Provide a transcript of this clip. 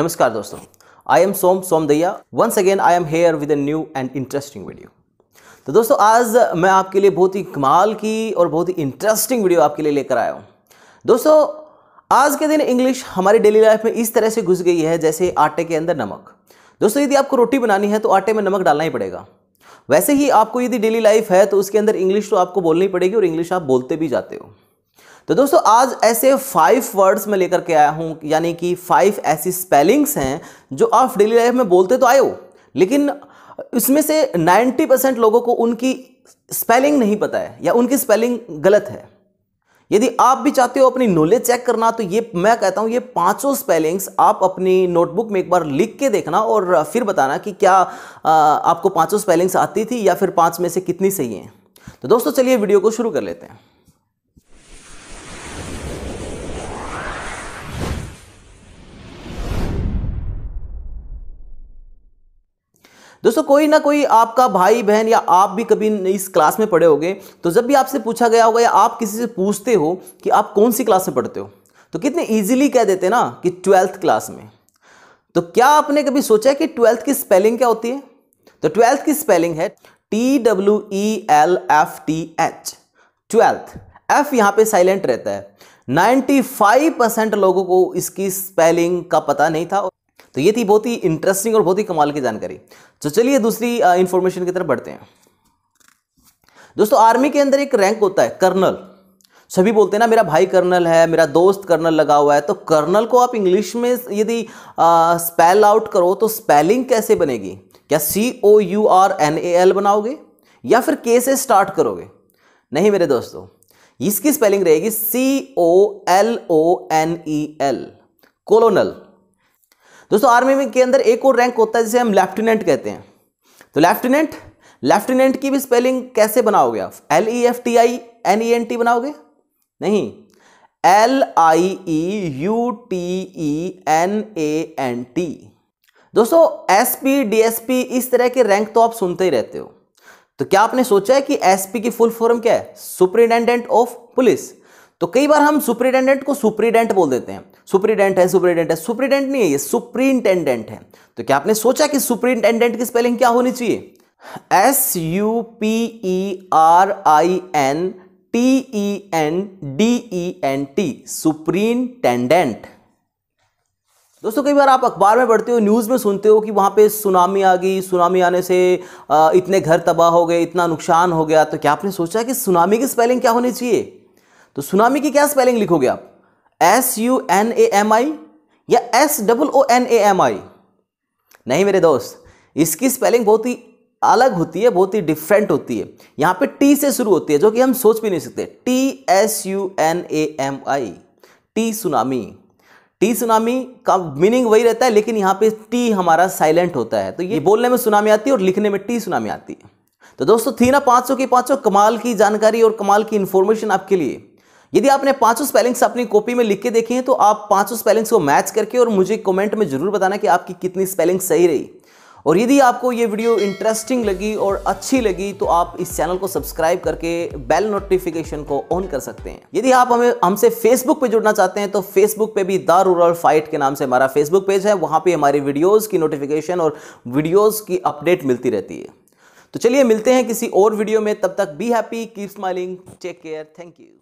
नमस्कार दोस्तों I am Som Som दैया once again I am here with a new and interesting video तो दोस्तों आज मैं आपके लिए बहुत ही कमाल की और बहुत ही इंटरेस्टिंग वीडियो आपके लिए लेकर आया हूँ दोस्तों आज के दिन इंग्लिश हमारी डेली लाइफ में इस तरह से घुस गई है जैसे आटे के अंदर नमक दोस्तों यदि आपको रोटी बनानी है तो आटे में नमक डालना ही पड़ेगा वैसे ही आपको यदि डेली लाइफ है तो उसके अंदर इंग्लिश तो आपको बोलनी पड़ेगी और इंग्लिश आप बोलते भी जाते हो तो दोस्तों आज ऐसे फाइव वर्ड्स में लेकर के आया हूँ यानी कि फाइव ऐसी स्पेलिंग्स हैं जो आप डेली लाइफ में बोलते तो आए हो लेकिन इसमें से 90 परसेंट लोगों को उनकी स्पेलिंग नहीं पता है या उनकी स्पेलिंग गलत है यदि आप भी चाहते हो अपनी नॉलेज चेक करना तो ये मैं कहता हूँ ये पांचों स्पेलिंग्स आप अपनी नोटबुक में एक बार लिख के देखना और फिर बताना कि क्या आपको पांचों स्पेलिंग्स आती थी या फिर पांच में से कितनी सही हैं तो दोस्तों चलिए वीडियो को शुरू कर लेते हैं दोस्तों कोई ना कोई आपका भाई बहन या आप भी कभी इस क्लास में पढ़े होगे तो जब भी आपसे पूछा गया होगा या आप किसी से पूछते हो कि आप कौन सी क्लास में पढ़ते हो तो कितने ईजिली कह देते ना कि ट्वेल्थ क्लास में तो क्या आपने कभी सोचा कि ट्वेल्थ की स्पेलिंग क्या होती है तो ट्वेल्थ की स्पेलिंग है T W E L F T H twelfth F यहाँ पे साइलेंट रहता है 95 परसेंट लोगों को इसकी स्पेलिंग का पता नहीं था तो ये थी बहुत ही इंटरेस्टिंग और बहुत ही कमाल की जानकारी तो चलिए दूसरी इंफॉर्मेशन की तरफ बढ़ते हैं दोस्तों आर्मी के अंदर एक रैंक होता है कर्नल सभी बोलते हैं ना मेरा भाई कर्नल है मेरा दोस्त कर्नल लगा हुआ है तो कर्नल को आप इंग्लिश में यदि स्पेल आउट करो तो स्पेलिंग कैसे बनेगी क्या C O U R N A L बनाओगे या फिर के से स्टार्ट करोगे नहीं मेरे दोस्तों इसकी स्पेलिंग रहेगी C O L O N E L colonel दोस्तों आर्मी में के अंदर एक और रैंक होता है जिसे हम लेफ्टिनेंट कहते हैं तो लेफ्टिनेंट लेफ्टिनेंट की भी स्पेलिंग कैसे बनाओगे आप L E F T I N E N T बनाओगे नहीं L I E U T E N A N T दोस्तों एसपी पी इस तरह के रैंक तो आप सुनते ही रहते हो तो क्या आपने सोचा है कि एसपी की फुल फॉर्म क्या है सुप्रिंटेंडेंट ऑफ पुलिस तो कई बार हम सुप्रिटेंडेंट को सुप्रिडेंट बोल देते हैं सुप्रिडेंट है सुप्रिडेंट है सुप्रिडेंट नहीं है ये सुप्रीटेंडेंट है तो क्या आपने सोचा कि सुप्रिंटेंडेंट की स्पेलिंग क्या होनी चाहिए S U P E e R I N T E e N D E e N T superintendent दोस्तों कई बार आप अखबार में पढ़ते हो न्यूज़ में सुनते हो कि वहाँ पे सुनामी आ गई सुनामी आने से इतने घर तबाह हो गए इतना नुकसान हो गया तो क्या आपने सोचा कि सुनामी की स्पेलिंग क्या होनी चाहिए तो सुनामी की क्या स्पेलिंग लिखोगे आप S U N A M I या S double O N A M I नहीं मेरे दोस्त इसकी स्पेलिंग बहुत ही अलग होती है बहुत ही डिफरेंट होती है यहां पे टी से शुरू होती है जो कि हम सोच भी नहीं सकते T S U N A M I T tsunami T tsunami का मीनिंग वही रहता है लेकिन यहां पे टी हमारा साइलेंट होता है तो ये बोलने में सुनामी आती है और लिखने में टी सुनामी आती है तो दोस्तों थी ना पांचों की पांचों कमाल की जानकारी और कमाल की इंफॉर्मेशन आपके लिए यदि आपने पांचों स्पेलिंग्स अपनी कॉपी में लिख के देखे हैं तो आप पांचों स्पेलिंग्स को मैच करके और मुझे कमेंट में जरूर बताना कि आपकी कितनी स्पेलिंग सही रही और यदि आपको ये वीडियो इंटरेस्टिंग लगी और अच्छी लगी तो आप इस चैनल को सब्सक्राइब करके बेल नोटिफिकेशन को ऑन कर सकते हैं यदि आप हमें हमसे फेसबुक पे जुड़ना चाहते हैं तो फेसबुक पे भी द रूरल फाइट के नाम से हमारा फेसबुक पेज है वहाँ पे हमारी वीडियोस की नोटिफिकेशन और वीडियोस की अपडेट मिलती रहती है तो चलिए मिलते हैं किसी और वीडियो में तब तक be happy keep smiling take care thank you